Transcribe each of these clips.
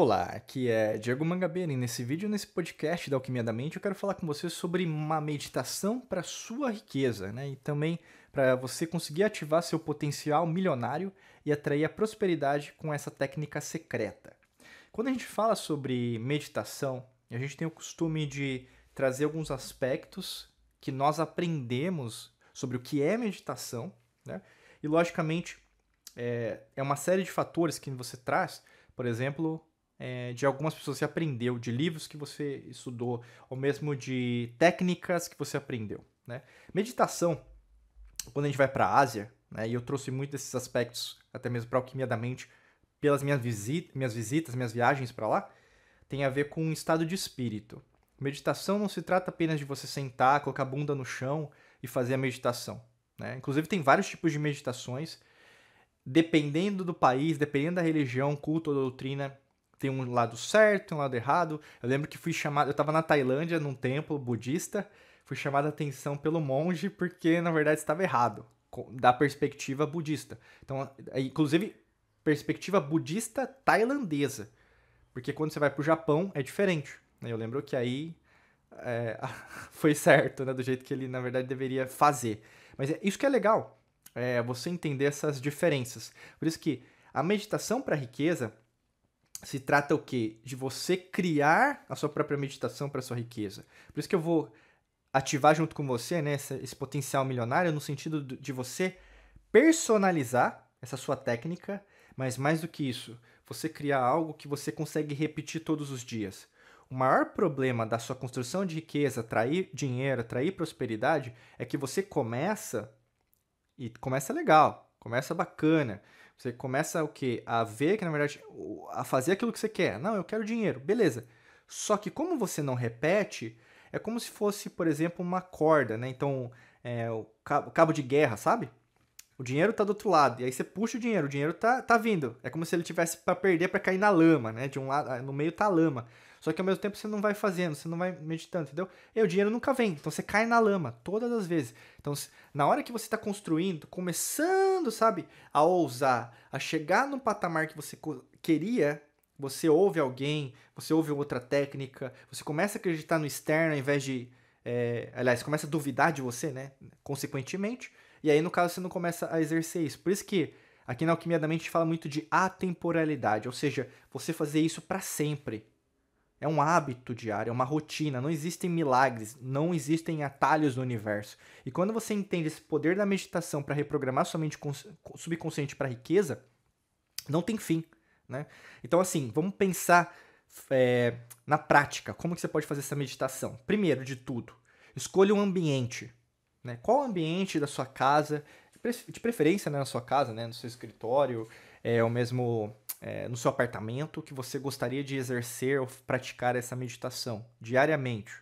Olá, aqui é Diego Mangabeira e nesse vídeo, nesse podcast da Alquimia da Mente, eu quero falar com você sobre uma meditação para sua riqueza, né? E também para você conseguir ativar seu potencial milionário e atrair a prosperidade com essa técnica secreta. Quando a gente fala sobre meditação, a gente tem o costume de trazer alguns aspectos que nós aprendemos sobre o que é meditação, né? E logicamente é, é uma série de fatores que você traz, por exemplo, é, de algumas pessoas que você aprendeu, de livros que você estudou, ou mesmo de técnicas que você aprendeu. Né? Meditação, quando a gente vai para a Ásia, né, e eu trouxe muito desses aspectos, até mesmo para a alquimia da mente, pelas minhas, visita, minhas visitas, minhas viagens para lá, tem a ver com um estado de espírito. Meditação não se trata apenas de você sentar, colocar a bunda no chão e fazer a meditação. Né? Inclusive, tem vários tipos de meditações, dependendo do país, dependendo da religião, culto ou doutrina, tem um lado certo, um lado errado. Eu lembro que fui chamado, eu estava na Tailândia num templo budista, fui chamado a atenção pelo monge porque na verdade estava errado da perspectiva budista. Então, inclusive perspectiva budista tailandesa, porque quando você vai para o Japão é diferente. Né? Eu lembro que aí é, foi certo, né, do jeito que ele na verdade deveria fazer. Mas é, isso que é legal, é você entender essas diferenças. Por isso que a meditação para riqueza se trata o quê? De você criar a sua própria meditação para sua riqueza. Por isso que eu vou ativar junto com você né, esse, esse potencial milionário no sentido de você personalizar essa sua técnica, mas mais do que isso, você criar algo que você consegue repetir todos os dias. O maior problema da sua construção de riqueza, atrair dinheiro, atrair prosperidade, é que você começa e começa legal, começa bacana, você começa o quê? A ver que, na verdade, a fazer aquilo que você quer. Não, eu quero dinheiro, beleza. Só que como você não repete, é como se fosse, por exemplo, uma corda, né? Então, é, o cabo de guerra, sabe? O dinheiro tá do outro lado. E aí você puxa o dinheiro, o dinheiro tá, tá vindo. É como se ele tivesse para perder para cair na lama, né? De um lado, no meio tá a lama. Só que ao mesmo tempo você não vai fazendo, você não vai meditando, entendeu? E o dinheiro nunca vem. Então você cai na lama todas as vezes. Então, na hora que você está construindo, começando, sabe, a ousar, a chegar no patamar que você queria, você ouve alguém, você ouve outra técnica, você começa a acreditar no externo ao invés de. É, aliás, começa a duvidar de você, né? Consequentemente. E aí, no caso, você não começa a exercer isso. Por isso que aqui na Alquimia da Mente fala muito de atemporalidade, ou seja, você fazer isso para sempre. É um hábito diário, é uma rotina. Não existem milagres, não existem atalhos no universo. E quando você entende esse poder da meditação para reprogramar sua mente subconsciente para riqueza, não tem fim, né? Então, assim, vamos pensar é, na prática. Como que você pode fazer essa meditação? Primeiro de tudo, escolha um ambiente. Né? Qual o ambiente da sua casa? De preferência né, na sua casa, né? no seu escritório, é, ou mesmo é, no seu apartamento que você gostaria de exercer ou praticar essa meditação diariamente.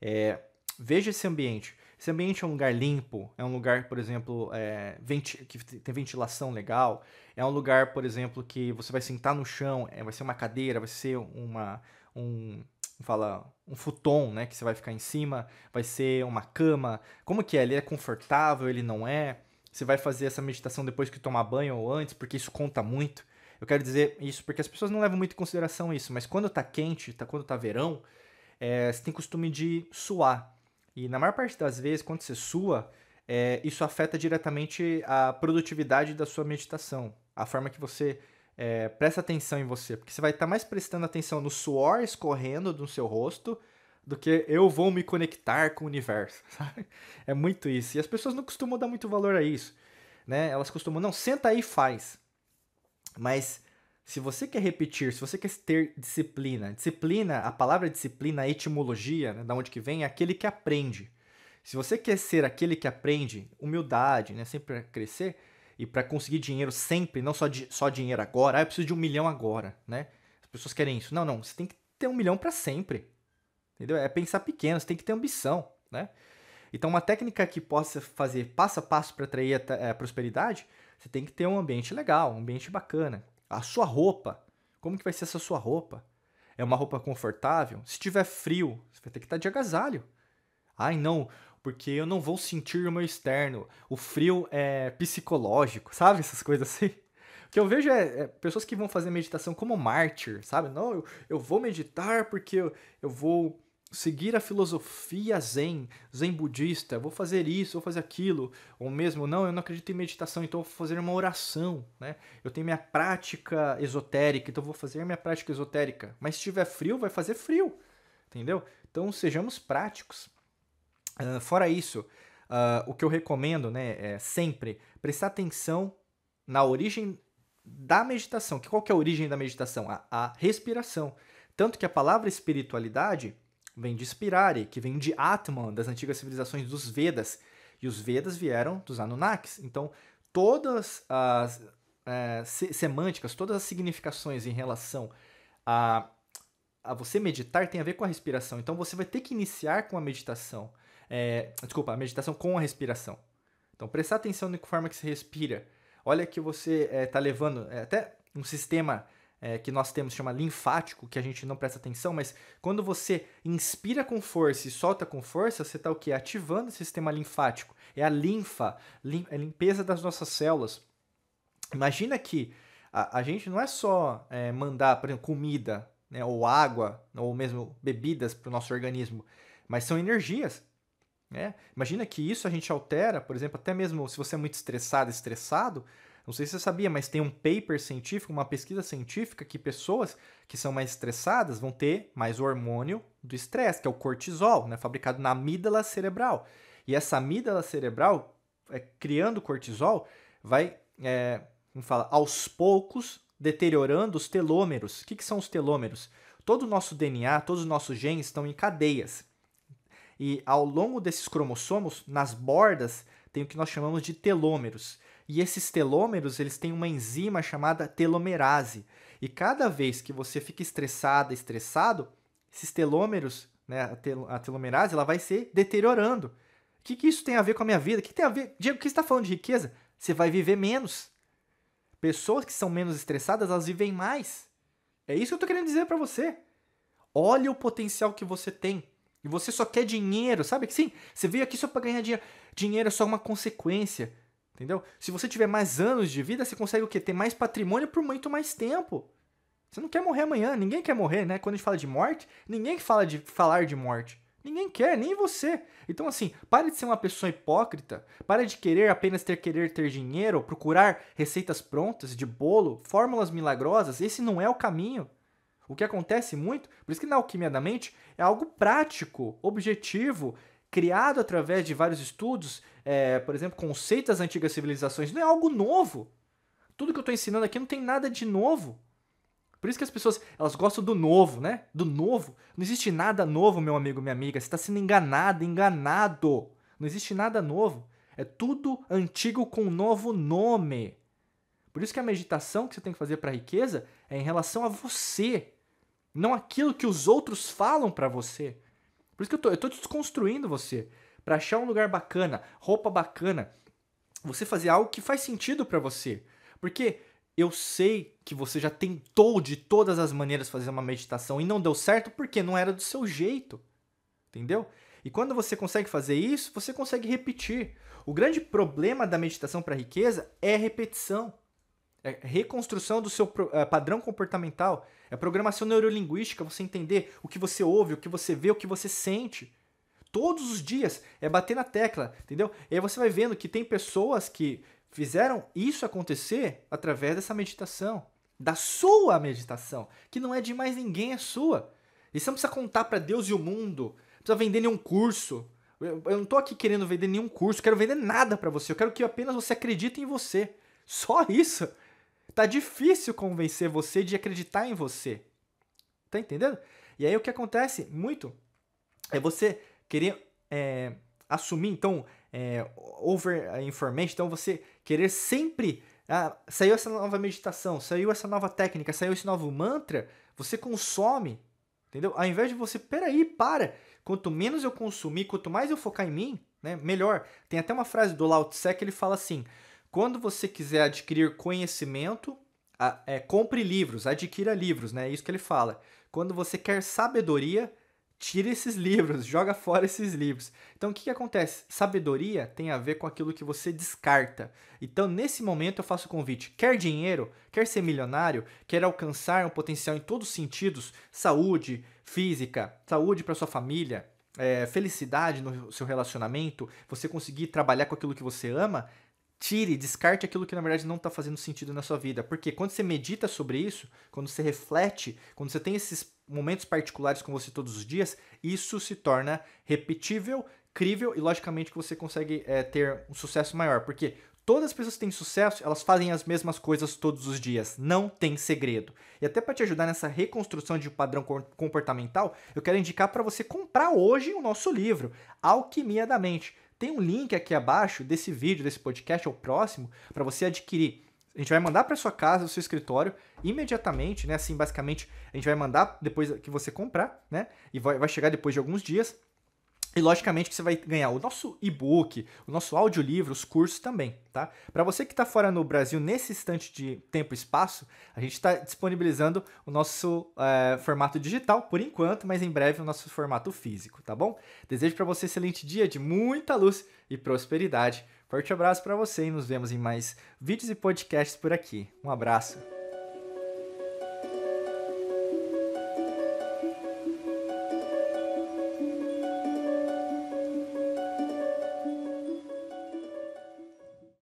É, veja esse ambiente. Esse ambiente é um lugar limpo, é um lugar, por exemplo, é, que tem ventilação legal, é um lugar, por exemplo, que você vai sentar no chão, é, vai ser uma cadeira, vai ser uma, um, fala, um futon, né, que você vai ficar em cima, vai ser uma cama. Como que é? Ele é confortável, ele não é? Você vai fazer essa meditação depois que tomar banho ou antes, porque isso conta muito. Eu quero dizer isso porque as pessoas não levam muito em consideração isso, mas quando tá quente, tá, quando tá verão, é, você tem costume de suar. E na maior parte das vezes, quando você sua, é, isso afeta diretamente a produtividade da sua meditação, a forma que você é, presta atenção em você, porque você vai estar tá mais prestando atenção no suor escorrendo do seu rosto do que eu vou me conectar com o universo, sabe? É muito isso. E as pessoas não costumam dar muito valor a isso, né? Elas costumam, não, senta aí e faz. Mas se você quer repetir, se você quer ter disciplina, disciplina, a palavra disciplina, a etimologia, né, da onde que vem, é aquele que aprende. Se você quer ser aquele que aprende, humildade, né, sempre crescer e para conseguir dinheiro sempre, não só, di só dinheiro agora, ah, eu preciso de um milhão agora, né? As pessoas querem isso. Não, não, você tem que ter um milhão para sempre, entendeu? É pensar pequeno, você tem que ter ambição, né? Então, uma técnica que possa fazer passo a passo para atrair a eh, prosperidade você tem que ter um ambiente legal, um ambiente bacana. A sua roupa, como que vai ser essa sua roupa? É uma roupa confortável? Se tiver frio, você vai ter que estar tá de agasalho. Ai, não, porque eu não vou sentir o meu externo. O frio é psicológico, sabe? Essas coisas assim. O que eu vejo é, é pessoas que vão fazer meditação como mártir, sabe? Não, eu, eu vou meditar porque eu, eu vou seguir a filosofia zen, zen budista, vou fazer isso, vou fazer aquilo, ou mesmo, não, eu não acredito em meditação, então vou fazer uma oração, né? Eu tenho minha prática esotérica, então vou fazer minha prática esotérica. Mas se tiver frio, vai fazer frio, entendeu? Então sejamos práticos. Uh, fora isso, uh, o que eu recomendo, né, é sempre prestar atenção na origem da meditação. Que qual que é a origem da meditação? a, a respiração. Tanto que a palavra espiritualidade vem de Spirare, que vem de Atman, das antigas civilizações dos Vedas. E os Vedas vieram dos Anunnakis. Então, todas as é, se semânticas, todas as significações em relação a, a você meditar tem a ver com a respiração. Então, você vai ter que iniciar com a meditação. É, desculpa, a meditação com a respiração. Então, prestar atenção na forma que se respira. Olha que você está é, tá levando é, até um sistema é, que nós temos chama linfático, que a gente não presta atenção, mas quando você inspira com força e solta com força, você está o quê? Ativando o sistema linfático. É a linfa, lim, é a limpeza das nossas células. Imagina que a, a gente não é só é, mandar, por exemplo, comida, né, ou água, ou mesmo bebidas para o nosso organismo, mas são energias. Né? Imagina que isso a gente altera, por exemplo, até mesmo se você é muito estressado, estressado, não sei se você sabia, mas tem um paper científico, uma pesquisa científica que pessoas que são mais estressadas vão ter mais hormônio do estresse, que é o cortisol, né, fabricado na amígdala cerebral. E essa amígdala cerebral, é, criando cortisol, vai, é, como fala, aos poucos deteriorando os telômeros. O que, que são os telômeros? Todo o nosso DNA, todos os nossos genes estão em cadeias. E ao longo desses cromossomos, nas bordas, tem o que nós chamamos de telômeros. E esses telômeros, eles têm uma enzima chamada telomerase. E cada vez que você fica estressada, estressado, esses telômeros, né, a, tel a telomerase, ela vai se deteriorando. O que, que isso tem a ver com a minha vida? O que tem a ver? Diego, o que você está falando de riqueza? Você vai viver menos. Pessoas que são menos estressadas, elas vivem mais. É isso que eu estou querendo dizer para você. Olha o potencial que você tem. E você só quer dinheiro, sabe? que Sim, você veio aqui só para ganhar dinheiro. Dinheiro é só uma consequência. Entendeu? Se você tiver mais anos de vida, você consegue o quê? Ter mais patrimônio por muito mais tempo. Você não quer morrer amanhã, ninguém quer morrer, né? Quando a gente fala de morte, ninguém fala de falar de morte. Ninguém quer, nem você. Então, assim, pare de ser uma pessoa hipócrita, pare de querer apenas ter querer ter dinheiro, procurar receitas prontas de bolo, fórmulas milagrosas. Esse não é o caminho. O que acontece muito, por isso que na alquimia da mente é algo prático, objetivo, criado através de vários estudos, é, por exemplo, conceitos das antigas civilizações, não é algo novo. Tudo que eu estou ensinando aqui não tem nada de novo. Por isso que as pessoas elas gostam do novo, né? Do novo. Não existe nada novo, meu amigo, minha amiga. Você está sendo enganado, enganado. Não existe nada novo. É tudo antigo com um novo nome. Por isso que a meditação que você tem que fazer para a riqueza é em relação a você, não aquilo que os outros falam para você. Por isso que eu tô, eu tô desconstruindo você para achar um lugar bacana, roupa bacana, você fazer algo que faz sentido para você. Porque eu sei que você já tentou de todas as maneiras fazer uma meditação e não deu certo porque não era do seu jeito. Entendeu? E quando você consegue fazer isso, você consegue repetir. O grande problema da meditação para riqueza é repetição é reconstrução do seu é, padrão comportamental, é programação neurolinguística, você entender o que você ouve, o que você vê, o que você sente. Todos os dias é bater na tecla, entendeu? E aí você vai vendo que tem pessoas que fizeram isso acontecer através dessa meditação, da sua meditação, que não é de mais ninguém, é sua. E você não precisa contar para Deus e o mundo, não precisa vender nenhum curso. Eu não tô aqui querendo vender nenhum curso, quero vender nada para você. Eu quero que apenas você acredite em você. Só isso. Tá difícil convencer você de acreditar em você. Tá entendendo? E aí o que acontece muito é você querer é, assumir, então, é, over é, information, então você querer sempre. Ah, saiu essa nova meditação, saiu essa nova técnica, saiu esse novo mantra, você consome, entendeu? Ao invés de você, peraí, para. Quanto menos eu consumir, quanto mais eu focar em mim, né, melhor. Tem até uma frase do Lao Tse que ele fala assim: quando você quiser adquirir conhecimento, é, compre livros, adquira livros, né? É isso que ele fala. Quando você quer sabedoria, tire esses livros, joga fora esses livros. Então o que, que acontece? Sabedoria tem a ver com aquilo que você descarta. Então nesse momento eu faço o convite: quer dinheiro, quer ser milionário, quer alcançar um potencial em todos os sentidos, saúde física, saúde para sua família, é, felicidade no seu relacionamento, você conseguir trabalhar com aquilo que você ama, tire, descarte aquilo que na verdade não está fazendo sentido na sua vida. Porque quando você medita sobre isso, quando você reflete, quando você tem esses momentos particulares com você todos os dias, isso se torna repetível, crível e logicamente que você consegue é, ter um sucesso maior. Porque todas as pessoas que têm sucesso, elas fazem as mesmas coisas todos os dias. Não tem segredo. E até para te ajudar nessa reconstrução de um padrão comportamental, eu quero indicar para você comprar hoje o nosso livro, Alquimia da Mente tem um link aqui abaixo desse vídeo, desse podcast, é ou próximo, para você adquirir. A gente vai mandar para sua casa, o seu escritório, imediatamente, né? Assim, basicamente, a gente vai mandar depois que você comprar, né? E vai, vai chegar depois de alguns dias. E logicamente que você vai ganhar o nosso e-book, o nosso audiolivro, os cursos também, tá? Para você que está fora no Brasil nesse instante de tempo e espaço, a gente está disponibilizando o nosso é, formato digital por enquanto, mas em breve o nosso formato físico, tá bom? Desejo para você um excelente dia de muita luz e prosperidade. Forte abraço para você e nos vemos em mais vídeos e podcasts por aqui. Um abraço.